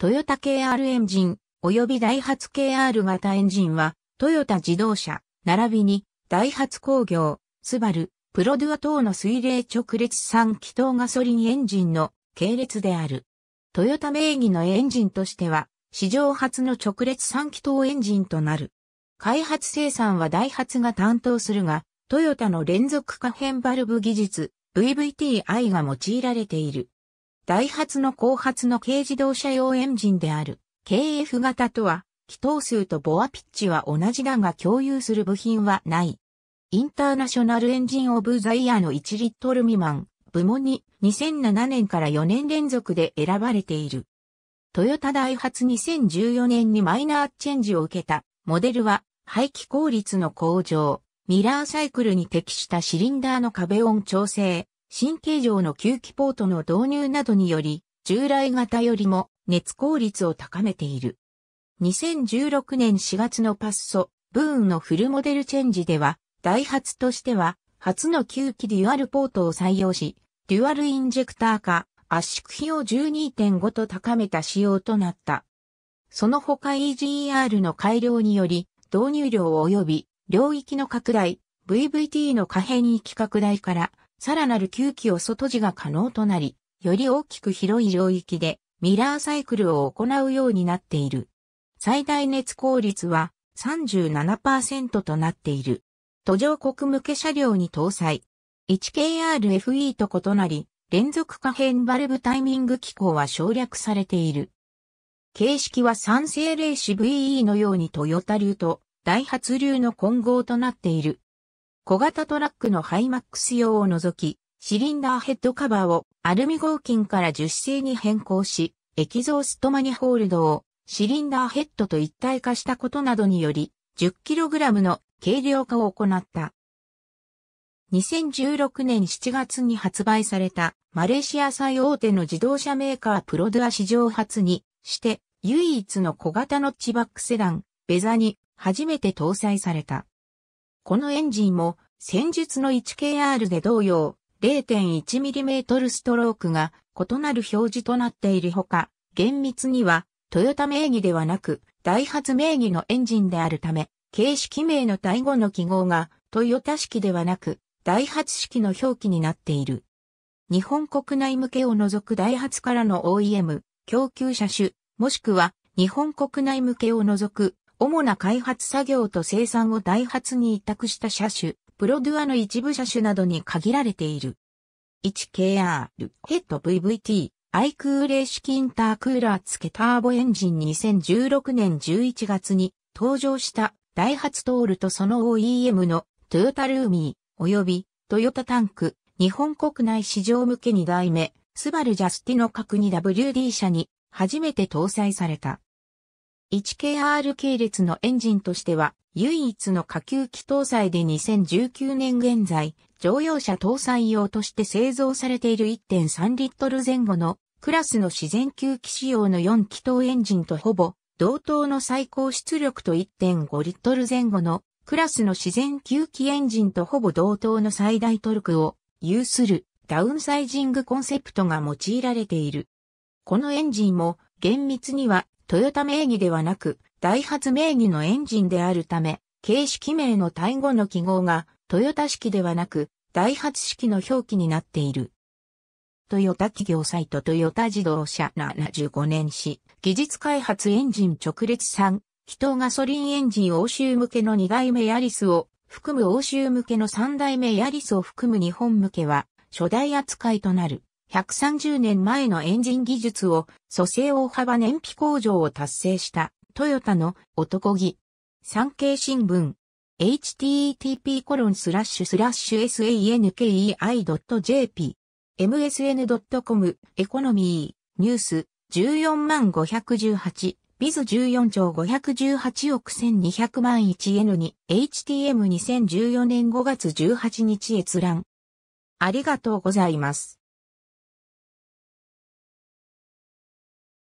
トヨタ KR エンジン、及びダイハツ KR 型エンジンは、トヨタ自動車、並びに、ダイハツ工業、スバル、プロデュア等の水冷直列3気筒ガソリンエンジンの系列である。トヨタ名義のエンジンとしては、史上初の直列3気筒エンジンとなる。開発生産はダイハツが担当するが、トヨタの連続可変バルブ技術、VVTi が用いられている。ダイハツの後発の軽自動車用エンジンである KF 型とは、気筒数とボアピッチは同じだが共有する部品はない。インターナショナルエンジンオブザイヤーの1リットル未満部門に2007年から4年連続で選ばれている。トヨタダイハツ2014年にマイナーチェンジを受けたモデルは排気効率の向上、ミラーサイクルに適したシリンダーの壁温調整、新形状の吸気ポートの導入などにより、従来型よりも熱効率を高めている。2016年4月のパッソ、ブーンのフルモデルチェンジでは、ダイハツとしては、初の吸気デュアルポートを採用し、デュアルインジェクター化、圧縮比を12.5と高めた仕様となった。その他 EGR の改良により、導入量及び領域の拡大、VVT の可変域拡大からさらなる吸気を外地が可能となり、より大きく広い領域でミラーサイクルを行うようになっている。最大熱効率は37%となっている。途上国向け車両に搭載。1KRFE と異なり、連続可変バルブタイミング機構は省略されている。形式は三星霊子 VE のようにトヨタ流とダイハツ流の混合となっている。小型トラックのハイマックス用を除き、シリンダーヘッドカバーをアルミ合金から樹脂製に変更し、エキゾーストマニホールドをシリンダーヘッドと一体化したことなどにより、10kg の軽量化を行った。2016年7月に発売されたマレーシア最大手の自動車メーカープロドア史上初にして唯一の小型ノッチバックセダンベザに初めて搭載された。このエンジンも戦術の 1KR で同様 0.1mm ストロークが異なる表示となっているほか、厳密にはトヨタ名義ではなくダイハツ名義のエンジンであるため、形式名の対語の記号がトヨタ式ではなくダイハツ式の表記になっている。日本国内向けを除くダイハツからの OEM、供給車種、もしくは日本国内向けを除く主な開発作業と生産をダイハツに委託した車種、プロドゥアの一部車種などに限られている。1KR、ヘッド VVT、アイクーレー式インタークーラー付けターボエンジン2016年11月に登場したダイハツトールとその OEM のトヨタルーミー及びトヨタタンク日本国内市場向け2代目スバルジャスティの各 2WD 車に初めて搭載された。1KR 系列のエンジンとしては唯一の下級機搭載で2019年現在、乗用車搭載用として製造されている1.3リットル前後のクラスの自然吸気仕様の4気筒エンジンとほぼ同等の最高出力と1.5リットル前後のクラスの自然吸気エンジンとほぼ同等の最大トルクを有するダウンサイジングコンセプトが用いられている。このエンジンも厳密にはトヨタ名義ではなく、ダイハツ名義のエンジンであるため、形式名の単語の記号が、トヨタ式ではなく、ダイハツ式の表記になっている。トヨタ企業サイトトヨタ自動車75年史、技術開発エンジン直列産、人ガソリンエンジン欧州向けの2代目ヤリスを、含む欧州向けの3代目ヤリスを含む日本向けは、初代扱いとなる。130年前のエンジン技術を蘇生大幅燃費向上を達成したトヨタの男気。産経新聞 http コロンスラッシュスラッシュ sankei.jp msn.com エコノミーニュース14万518ビズ14兆518億1200万 1N に HTM2014 年5月18日閲覧ありがとうございます。